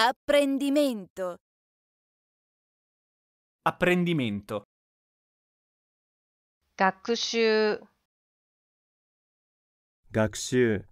Apprendimento. Apprendimento. 学習学習